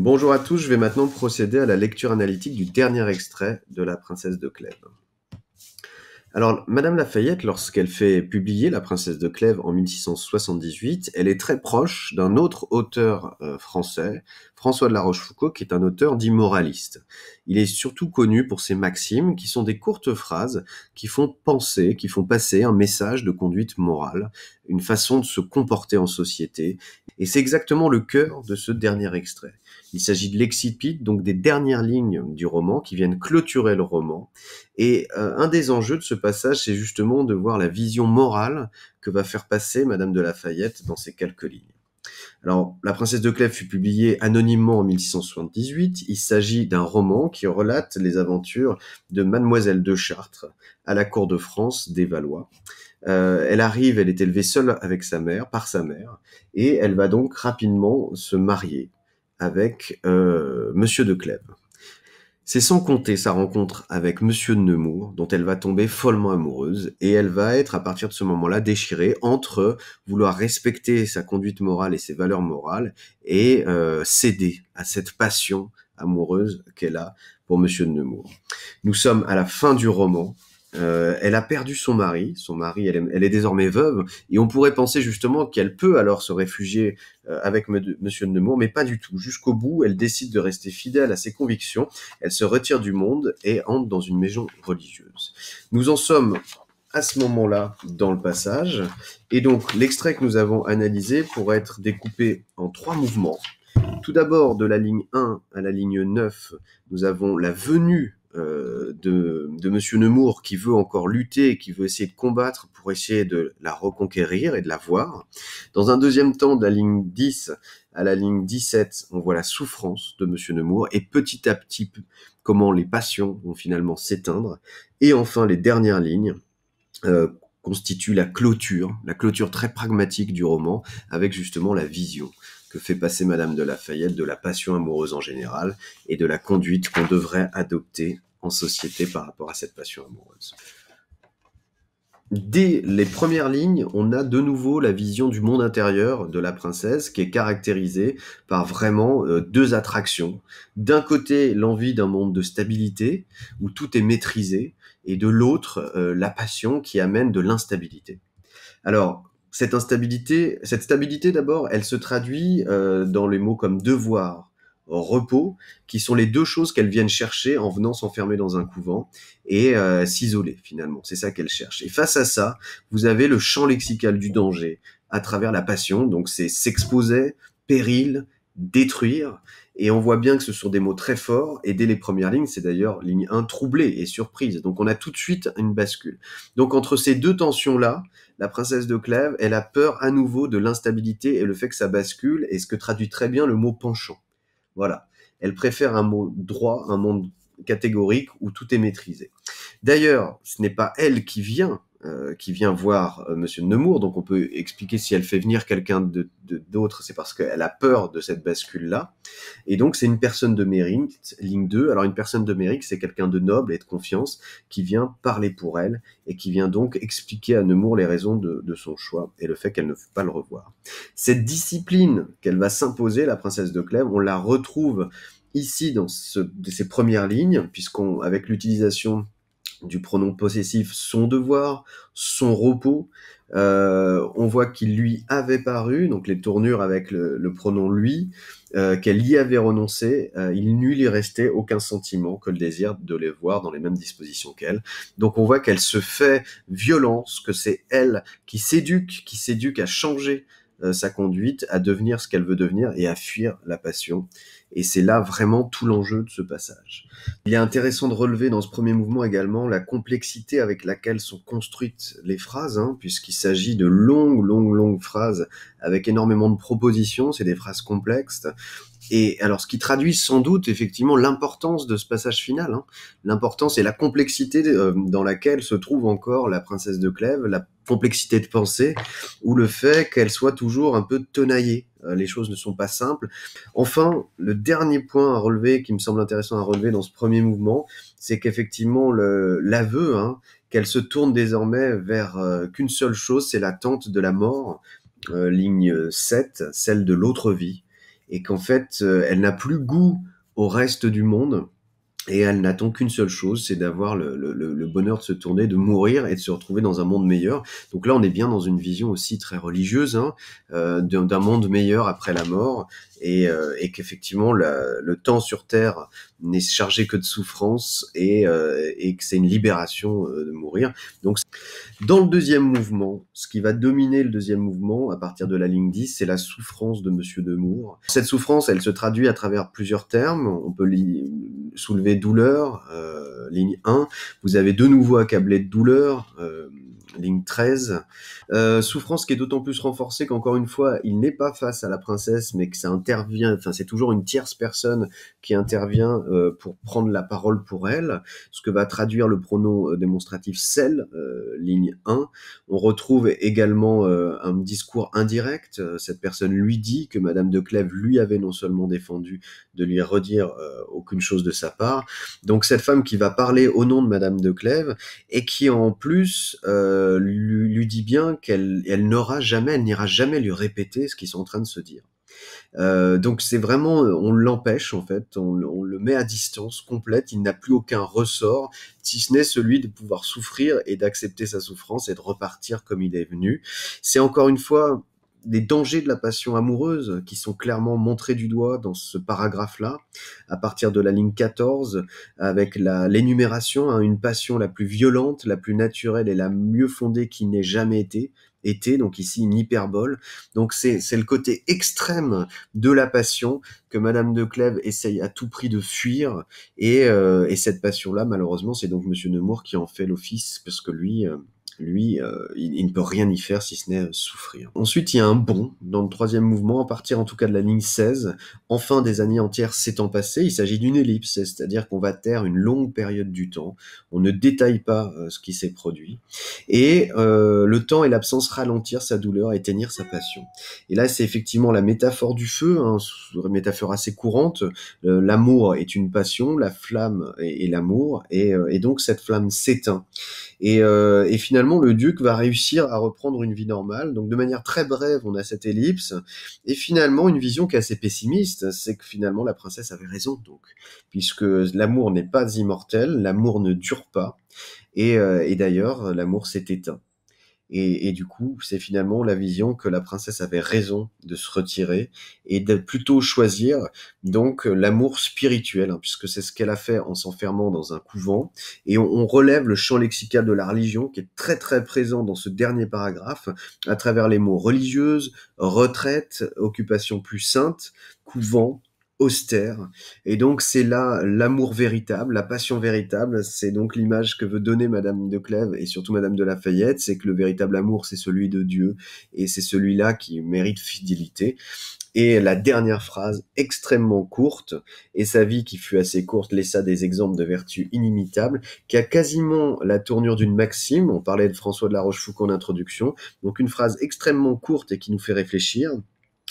Bonjour à tous, je vais maintenant procéder à la lecture analytique du dernier extrait de La Princesse de Clèves. Alors, Madame Lafayette, lorsqu'elle fait publier La Princesse de Clèves en 1678, elle est très proche d'un autre auteur euh, français, François de la Rochefoucauld, qui est un auteur d'immoraliste. Il est surtout connu pour ses maximes, qui sont des courtes phrases qui font penser, qui font passer un message de conduite morale, une façon de se comporter en société, et c'est exactement le cœur de ce dernier extrait. Il s'agit de l'excipit, donc des dernières lignes du roman qui viennent clôturer le roman. Et euh, un des enjeux de ce passage, c'est justement de voir la vision morale que va faire passer Madame de Lafayette dans ces quelques lignes. Alors, La Princesse de Clèves fut publiée anonymement en 1678. Il s'agit d'un roman qui relate les aventures de Mademoiselle de Chartres à la cour de France des Valois. Euh, elle arrive, elle est élevée seule avec sa mère, par sa mère, et elle va donc rapidement se marier avec euh, Monsieur de Clèves. C'est sans compter sa rencontre avec Monsieur de Nemours, dont elle va tomber follement amoureuse, et elle va être à partir de ce moment-là déchirée entre vouloir respecter sa conduite morale et ses valeurs morales et euh, céder à cette passion amoureuse qu'elle a pour Monsieur de Nemours. Nous sommes à la fin du roman, euh, elle a perdu son mari, son mari, elle est, désormais veuve, et on pourrait penser justement qu'elle peut alors se réfugier euh, avec Monsieur de Nemours, mais pas du tout. Jusqu'au bout, elle décide de rester fidèle à ses convictions, elle se retire du monde et entre dans une maison religieuse. Nous en sommes à ce moment-là dans le passage, et donc l'extrait que nous avons analysé pourrait être découpé en trois mouvements. Tout d'abord, de la ligne 1 à la ligne 9, nous avons la venue euh, de, de Monsieur Nemours qui veut encore lutter, qui veut essayer de combattre pour essayer de la reconquérir et de la voir. Dans un deuxième temps, de la ligne 10 à la ligne 17, on voit la souffrance de Monsieur Nemours et petit à petit comment les passions vont finalement s'éteindre. Et enfin, les dernières lignes. Euh, constituent la clôture, la clôture très pragmatique du roman, avec justement la vision que fait passer Madame de Lafayette de la passion amoureuse en général et de la conduite qu'on devrait adopter en société par rapport à cette passion amoureuse. Dès les premières lignes, on a de nouveau la vision du monde intérieur de la princesse qui est caractérisée par vraiment euh, deux attractions. D'un côté, l'envie d'un monde de stabilité où tout est maîtrisé et de l'autre, euh, la passion qui amène de l'instabilité. Alors, cette instabilité, cette stabilité d'abord, elle se traduit euh, dans les mots comme devoir, repos, qui sont les deux choses qu'elles viennent chercher en venant s'enfermer dans un couvent et euh, s'isoler finalement. C'est ça qu'elles cherchent. Et face à ça, vous avez le champ lexical du danger à travers la passion. Donc c'est s'exposer, péril, détruire. Et on voit bien que ce sont des mots très forts, et dès les premières lignes, c'est d'ailleurs ligne 1, troublée et surprise. Donc on a tout de suite une bascule. Donc entre ces deux tensions-là, la princesse de Clèves, elle a peur à nouveau de l'instabilité et le fait que ça bascule, et ce que traduit très bien le mot penchant. Voilà. Elle préfère un mot droit, un monde catégorique où tout est maîtrisé. D'ailleurs, ce n'est pas elle qui vient euh, qui vient voir euh, Monsieur Nemours. Donc on peut expliquer si elle fait venir quelqu'un de d'autre, c'est parce qu'elle a peur de cette bascule-là. Et donc c'est une personne de mérite, ligne 2. Alors une personne de mérite, c'est quelqu'un de noble et de confiance qui vient parler pour elle et qui vient donc expliquer à Nemours les raisons de, de son choix et le fait qu'elle ne veut pas le revoir. Cette discipline qu'elle va s'imposer, la princesse de Clèves, on la retrouve ici dans ce, ces premières lignes, puisqu'on avec l'utilisation du pronom possessif son devoir, son repos. Euh, on voit qu'il lui avait paru, donc les tournures avec le, pronom lui, euh, qu'elle y avait renoncé. Euh, il ne lui restait aucun sentiment que le désir de les voir dans les mêmes dispositions qu'elle. Donc on voit qu'elle se fait violence, que c'est elle qui s'éduque, qui s'éduque à changer euh, sa conduite, à devenir ce qu'elle veut devenir et à fuir la passion. Et c'est là vraiment tout l'enjeu de ce passage. Il est intéressant de relever dans ce premier mouvement également la complexité avec laquelle sont construites les phrases, hein, puisqu'il s'agit de longues, longues, longues phrases avec énormément de propositions, c'est des phrases complexes. Et alors, ce qui traduit sans doute effectivement l'importance de ce passage final, hein. l'importance et la complexité euh, dans laquelle se trouve encore la princesse de Clèves, la complexité de pensée, ou le fait qu'elle soit toujours un peu tenaillée. Euh, les choses ne sont pas simples. Enfin, le dernier point à relever, qui me semble intéressant à relever dans ce premier mouvement, c'est qu'effectivement l'aveu, hein, qu'elle se tourne désormais vers euh, qu'une seule chose, c'est l'attente de la mort, ligne 7, celle de l'autre vie et qu'en fait, euh, elle n'a plus goût au reste du monde. Et elle n'attend qu'une seule chose, c'est d'avoir le, bonheur de se tourner, de mourir et de se retrouver dans un monde meilleur. Donc là, on est bien dans une vision aussi très religieuse, hein, euh, d'un monde meilleur après la mort, euh, et, qu'effectivement le temps sur Terre n'est chargé que de souffrance et, euh, que c'est une libération euh, de mourir. Donc dans le deuxième mouvement, ce qui va dominer le deuxième mouvement à partir de la ligne 10, c'est la souffrance de Monsieur Demour. Cette souffrance, elle se traduit à travers plusieurs termes. On peut soulever douleur, ligne 1. Vous avez de nouveau accablé de douleur. ligne 13. souffrance qui est d'autant plus renforcée qu'encore une fois, il n'est pas face à la princesse, mais que c'est un c'est toujours une tierce personne qui intervient euh, pour prendre la parole pour elle, ce que va traduire le pronom euh, démonstratif celle, euh, ligne 1. On retrouve également un discours indirect, cette personne lui dit que Madame de Clèves lui avait non seulement défendu de lui redire aucune chose de sa part, donc cette femme qui va parler au nom de Madame de Clèves et qui en plus lui, dit bien qu'elle n'aura jamais, n'ira jamais lui répéter ce qu'ils sont en train de se dire. Euh, donc c'est vraiment, euh, on l'empêche en fait, on, le met à distance complète, il n'a plus aucun ressort, si ce n'est celui de pouvoir souffrir et d'accepter sa souffrance et de repartir comme il est venu. C'est encore une fois les dangers de la passion amoureuse qui sont clairement montrés du doigt dans ce paragraphe-là, à partir de la ligne 14, avec l'énumération, hein, une passion la plus violente, la plus naturelle et la mieux fondée qui n'ait jamais été, été, donc ici une hyperbole. Donc c'est le côté extrême de la passion que Madame de Clèves essaye à tout prix de fuir. Et, euh, et cette passion-là, malheureusement, c'est donc Monsieur Nemours qui en fait l'office, parce que lui, euh, lui, euh, il, ne peut rien y faire si ce n'est euh, souffrir. Ensuite, il y a un bond dans le troisième mouvement, à partir en tout cas de la ligne 16. Enfin, des années entières s'étant passées, il s'agit d'une ellipse, c'est-à-dire qu'on va taire une longue période du temps. On ne détaille pas euh, ce qui s'est produit. Et le temps et l'absence ralentir sa douleur, éteindre sa passion. Et là, c'est effectivement la métaphore du feu, hein, une métaphore assez courante. l'amour est une passion, la flamme est, l'amour, et, donc cette flamme s'éteint. et finalement, le duc va réussir à reprendre une vie normale. Donc, de manière très brève, on a cette ellipse. Et finalement, une vision qui est assez pessimiste, c'est que finalement, la princesse avait raison, donc. Puisque l'amour n'est pas immortel, l'amour ne dure pas. Et, euh, et d'ailleurs, l'amour s'est éteint. Et, du coup, c'est finalement la vision que la princesse avait raison de se retirer et de plutôt choisir donc l'amour spirituel, hein, puisque c'est ce qu'elle a fait en s'enfermant dans un couvent. Et on, relève le champ lexical de la religion qui est très très présent dans ce dernier paragraphe à travers les mots religieuse, retraite, occupation plus sainte, couvent, austère. Et donc c'est là l'amour véritable, la passion véritable. C'est donc l'image que veut donner Madame de Clèves et surtout Madame de Lafayette, c'est que le véritable amour c'est celui de Dieu et c'est celui-là qui mérite fidélité. Et la dernière phrase, extrêmement courte, et sa vie qui fut assez courte laissa des exemples de vertus inimitables, qui a quasiment la tournure d'une maxime, on parlait de François de la Rochefoucauld en introduction, donc une phrase extrêmement courte et qui nous fait réfléchir,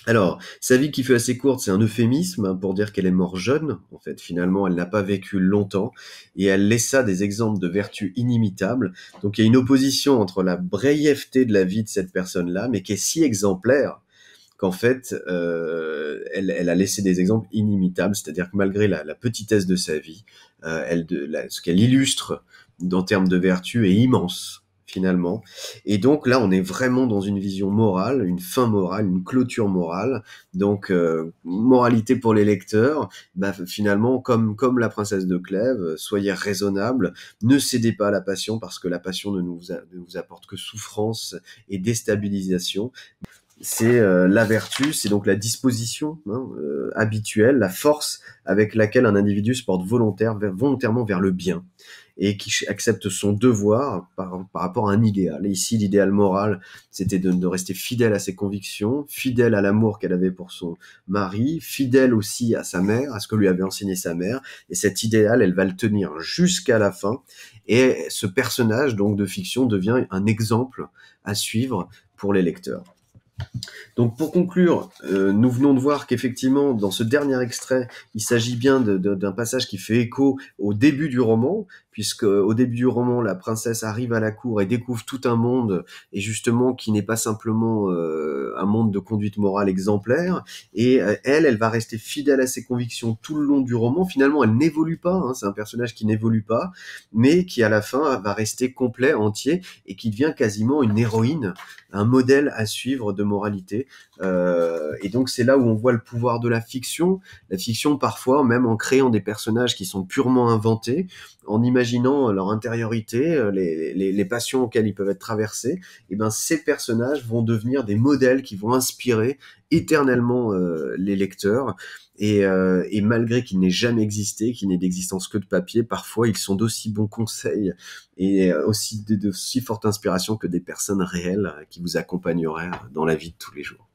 alors, sa vie qui fut assez courte, c'est un euphémisme hein, pour dire qu'elle est morte jeune. En fait, finalement, elle n'a pas vécu longtemps et elle laissa des exemples de vertus inimitables. Donc, il y a une opposition entre la brièveté de la vie de cette personne-là, mais qui est si exemplaire qu'en fait, euh, elle, a laissé des exemples inimitables. C'est-à-dire que malgré la, petitesse de sa vie, euh, elle, ce qu'elle illustre en termes de vertu est immense finalement. Et donc là, on est vraiment dans une vision morale, une fin morale, une clôture morale. Donc euh, moralité pour les lecteurs, bah, finalement comme comme la princesse de Clèves, euh, soyez raisonnable, ne cédez pas à la passion parce que la passion ne nous ne vous apporte que souffrance et déstabilisation c'est euh, la vertu, c'est donc la disposition hein, habituelle, la force avec laquelle un individu se porte volontairement vers le bien et qui accepte son devoir par, rapport à un idéal. Et ici, l'idéal moral, c'était de, rester fidèle à ses convictions, fidèle à l'amour qu'elle avait pour son mari, fidèle aussi à sa mère, à ce que lui avait enseigné sa mère. Et cet idéal, elle va le tenir jusqu'à la fin. Et ce personnage donc de fiction devient un exemple à suivre pour les lecteurs. Donc pour conclure, euh, nous venons de voir qu'effectivement, dans ce dernier extrait, il s'agit bien d'un passage qui fait écho au début du roman, puisque au début du roman, la princesse arrive à la cour et découvre tout un monde, et justement qui n'est pas simplement euh, un monde de conduite morale exemplaire. Et euh, elle, elle va rester fidèle à ses convictions tout le long du roman. Finalement, elle n'évolue pas. Hein, c'est un personnage qui n'évolue pas, mais qui à la fin va rester complet, entier, et qui devient quasiment une héroïne, un modèle à suivre de moralité. Euh, et donc c'est là où on voit le pouvoir de la fiction. La fiction parfois, même en créant des personnages qui sont purement inventés, en imaginant euh, leur intériorité, euh, les, passions auxquelles ils peuvent être traversés, et eh ben ces personnages vont devenir des modèles qui vont inspirer éternellement euh, les lecteurs. Et, malgré qu'ils n'aient jamais existé, qu'ils n'aient d'existence que de papier, parfois ils sont d'aussi bons conseils et aussi de, de si forte inspiration que des personnes réelles qui vous accompagneraient dans la vie de tous les jours.